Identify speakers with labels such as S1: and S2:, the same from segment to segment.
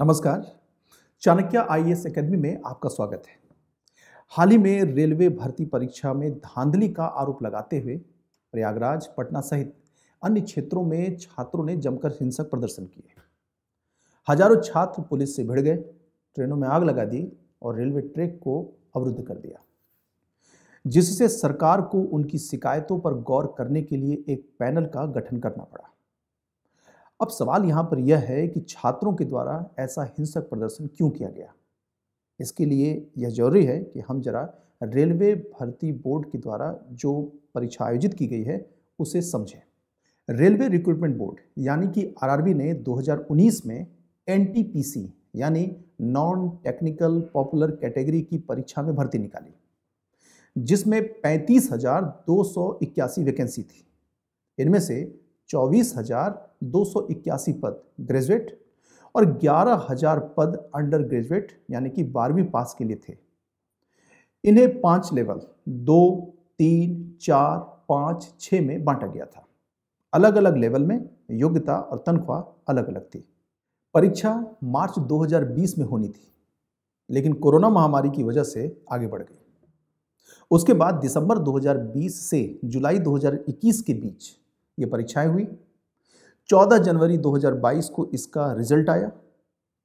S1: नमस्कार Chanakya I S अकेदमी में आपका स्वागत है हाल ही में रेलवे भर्ती परीक्षा में धांधली का आरोप लगाते हुए प्रयागराज पटना सहित अन्य क्षेत्रों में छात्रों ने जमकर हिंसक प्रदर्शन किए हजारों छात्र पुलिस से भिड़ गए ट्रेनों में आग लगा दी और रेलवे ट्रैक को अवरुद्ध कर दिया जिससे सरकार को उनकी शिकायतों पर गौर करने के लिए एक पैनल का गठन करना पड़ा अब सवाल यहाँ पर यह है कि छात्रों के द्वारा ऐसा हिंसक प्रदर्शन क्यों किया गया इसके लिए यह जरूरी है कि हम जरा रेलवे भर्ती बोर्ड के द्वारा जो परीक्षा आयोजित की गई है उसे समझें रेलवे रिक्रूटमेंट बोर्ड यानी कि आरआरबी ने 2019 में एनटीपीसी यानी नॉन टेक्निकल पॉपुलर कैटेगरी की परीक्षा में भर्ती निकाली जिसमें पैंतीस वैकेंसी थी इनमें से चौबीस हजार दो सौ इक्यासी पद ग्रेजुएट और ग्यारह हजार पद अंडर ग्रेजुएट यानी कि बारहवीं पास के लिए थे इन्हें पांच लेवल दो तीन चार पाँच छः में बांटा गया था अलग अलग लेवल में योग्यता और तनख्वाह अलग अलग थी परीक्षा मार्च 2020 में होनी थी लेकिन कोरोना महामारी की वजह से आगे बढ़ गई उसके बाद दिसंबर 2020 से जुलाई 2021 के बीच ये परीक्षाएं हुई 14 जनवरी 2022 को इसका रिजल्ट आया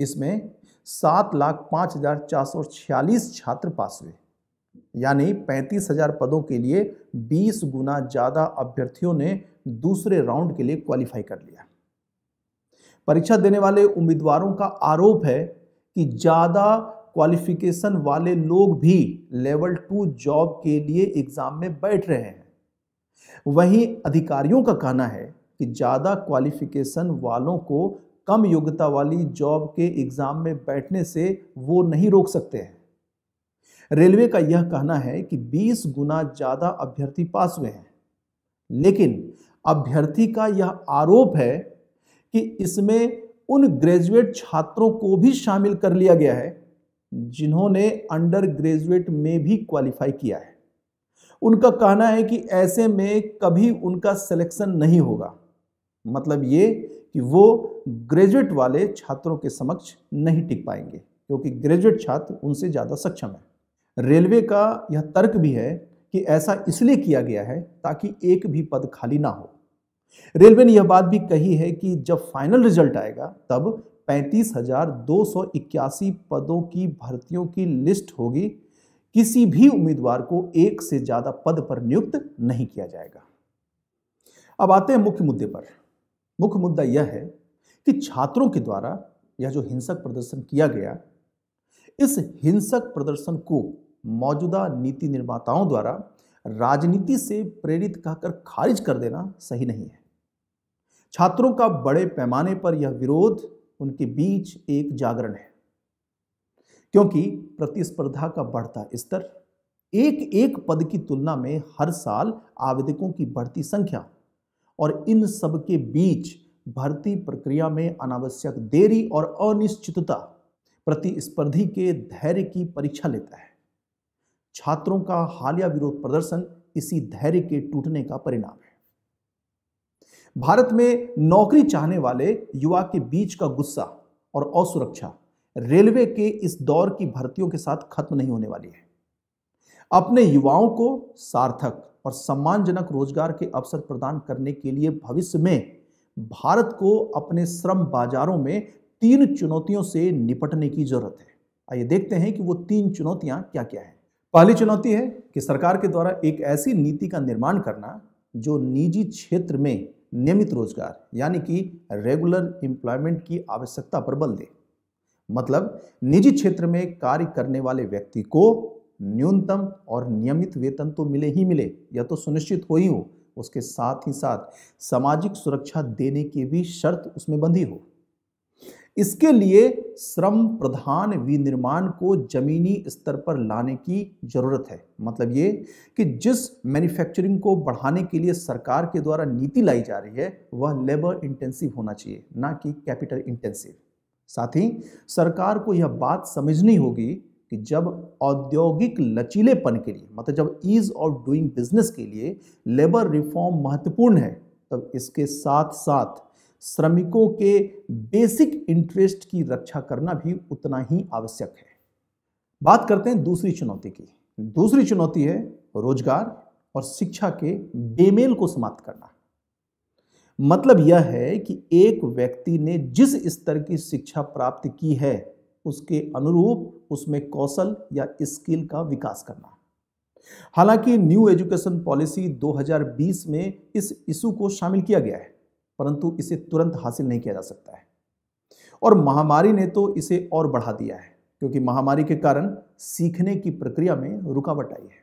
S1: इसमें सात लाख पाँच हज़ार चार सौ छियालीस छात्र पास हुए यानी पैंतीस हजार पदों के लिए 20 गुना ज़्यादा अभ्यर्थियों ने दूसरे राउंड के लिए क्वालिफाई कर लिया परीक्षा देने वाले उम्मीदवारों का आरोप है कि ज़्यादा क्वालिफिकेशन वाले लोग भी लेवल टू जॉब के लिए एग्ज़ाम में बैठ रहे हैं वहीं अधिकारियों का कहना है कि ज़्यादा क्वालिफिकेशन वालों को कम योग्यता वाली जॉब के एग्ज़ाम में बैठने से वो नहीं रोक सकते हैं रेलवे का यह कहना है कि 20 गुना ज़्यादा अभ्यर्थी पास हुए हैं लेकिन अभ्यर्थी का यह आरोप है कि इसमें उन ग्रेजुएट छात्रों को भी शामिल कर लिया गया है जिन्होंने अंडर ग्रेजुएट में भी क्वालिफाई किया है उनका कहना है कि ऐसे में कभी उनका सिलेक्शन नहीं होगा मतलब ये कि वो ग्रेजुएट वाले छात्रों के समक्ष नहीं टिक पाएंगे क्योंकि ग्रेजुएट छात्र उनसे ज़्यादा सक्षम है रेलवे का यह तर्क भी है कि ऐसा इसलिए किया गया है ताकि एक भी पद खाली ना हो रेलवे ने यह बात भी कही है कि जब फाइनल रिजल्ट आएगा तब पैंतीस पदों की भर्तियों की लिस्ट होगी किसी भी उम्मीदवार को एक से ज्यादा पद पर नियुक्त नहीं किया जाएगा अब आते हैं मुख्य मुद्दे पर मुख्य मुद्दा यह है कि छात्रों के द्वारा यह जो हिंसक प्रदर्शन किया गया इस हिंसक प्रदर्शन को मौजूदा नीति निर्माताओं द्वारा राजनीति से प्रेरित कहकर खारिज कर देना सही नहीं है छात्रों का बड़े पैमाने पर यह विरोध उनके बीच एक जागरण है क्योंकि प्रतिस्पर्धा का बढ़ता स्तर एक एक पद की तुलना में हर साल आवेदकों की बढ़ती संख्या और इन सब के बीच भर्ती प्रक्रिया में अनावश्यक देरी और अनिश्चितता प्रतिस्पर्धी के धैर्य की परीक्षा लेता है छात्रों का हालिया विरोध प्रदर्शन इसी धैर्य के टूटने का परिणाम है भारत में नौकरी चाहने वाले युवा के बीच का गुस्सा और असुरक्षा रेलवे के इस दौर की भर्तियों के साथ खत्म नहीं होने वाली है अपने युवाओं को सार्थक और सम्मानजनक रोजगार के अवसर प्रदान करने के लिए भविष्य में भारत को अपने श्रम बाजारों में तीन चुनौतियों से निपटने की जरूरत है आइए देखते हैं कि वो तीन चुनौतियां क्या क्या हैं पहली चुनौती है कि सरकार के द्वारा एक ऐसी नीति का निर्माण करना जो निजी क्षेत्र में नियमित रोजगार यानी कि रेगुलर एम्प्लॉयमेंट की आवश्यकता पर बल दे मतलब निजी क्षेत्र में कार्य करने वाले व्यक्ति को न्यूनतम और नियमित वेतन तो मिले ही मिले या तो सुनिश्चित हो ही हो उसके साथ ही साथ सामाजिक सुरक्षा देने की भी शर्त उसमें बंधी हो इसके लिए श्रम प्रधान विनिर्माण को जमीनी स्तर पर लाने की जरूरत है मतलब ये कि जिस मैन्युफैक्चरिंग को बढ़ाने के लिए सरकार के द्वारा नीति लाई जा रही है वह लेबर इंटेंसिव होना चाहिए ना कि कैपिटल इंटेंसिव साथ ही सरकार को यह बात समझनी होगी कि जब औद्योगिक लचीलेपन के लिए मतलब जब ईज ऑफ डूइंग बिजनेस के लिए लेबर रिफॉर्म महत्वपूर्ण है तब इसके साथ साथ श्रमिकों के बेसिक इंटरेस्ट की रक्षा करना भी उतना ही आवश्यक है बात करते हैं दूसरी चुनौती की दूसरी चुनौती है रोजगार और शिक्षा के बेमेल को समाप्त करना मतलब यह है कि एक व्यक्ति ने जिस स्तर की शिक्षा प्राप्त की है उसके अनुरूप उसमें कौशल या स्किल का विकास करना हालांकि न्यू एजुकेशन पॉलिसी 2020 में इस इशू को शामिल किया गया है परंतु इसे तुरंत हासिल नहीं किया जा सकता है और महामारी ने तो इसे और बढ़ा दिया है क्योंकि महामारी के कारण सीखने की प्रक्रिया में रुकावट आई है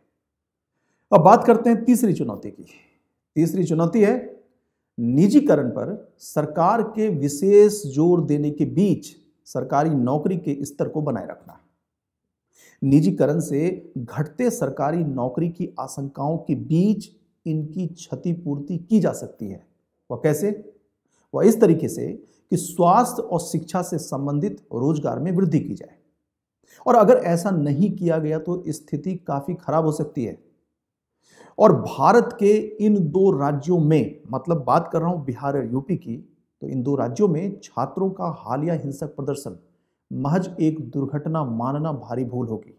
S1: अब बात करते हैं तीसरी चुनौती की तीसरी चुनौती है निजीकरण पर सरकार के विशेष जोर देने के बीच सरकारी नौकरी के स्तर को बनाए रखना है निजीकरण से घटते सरकारी नौकरी की आशंकाओं के बीच इनकी क्षतिपूर्ति की जा सकती है वह कैसे वह इस तरीके से कि स्वास्थ्य और शिक्षा से संबंधित रोजगार में वृद्धि की जाए और अगर ऐसा नहीं किया गया तो स्थिति काफी खराब हो सकती है और भारत के इन दो राज्यों में मतलब बात कर रहा हूँ बिहार और यूपी की तो इन दो राज्यों में छात्रों का हालिया हिंसक प्रदर्शन महज एक दुर्घटना मानना भारी भूल होगी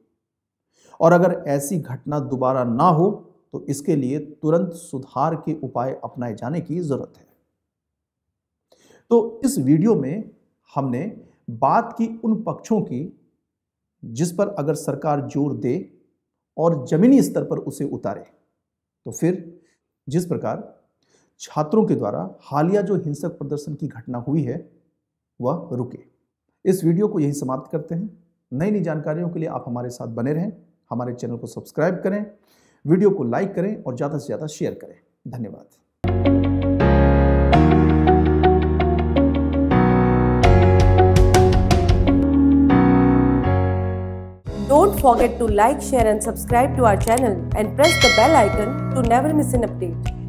S1: और अगर ऐसी घटना दोबारा ना हो तो इसके लिए तुरंत सुधार के उपाय अपनाए जाने की जरूरत है तो इस वीडियो में हमने बात की उन पक्षों की जिस पर अगर सरकार जोर दे और जमीनी स्तर पर उसे उतारे तो फिर जिस प्रकार छात्रों के द्वारा हालिया जो हिंसक प्रदर्शन की घटना हुई है वह रुके इस वीडियो को यही समाप्त करते हैं नई नई जानकारियों के लिए आप हमारे साथ बने रहें हमारे चैनल को सब्सक्राइब करें वीडियो को लाइक करें और ज़्यादा से ज़्यादा शेयर करें धन्यवाद forget to like, share and subscribe to our channel and press the bell icon to never miss an update.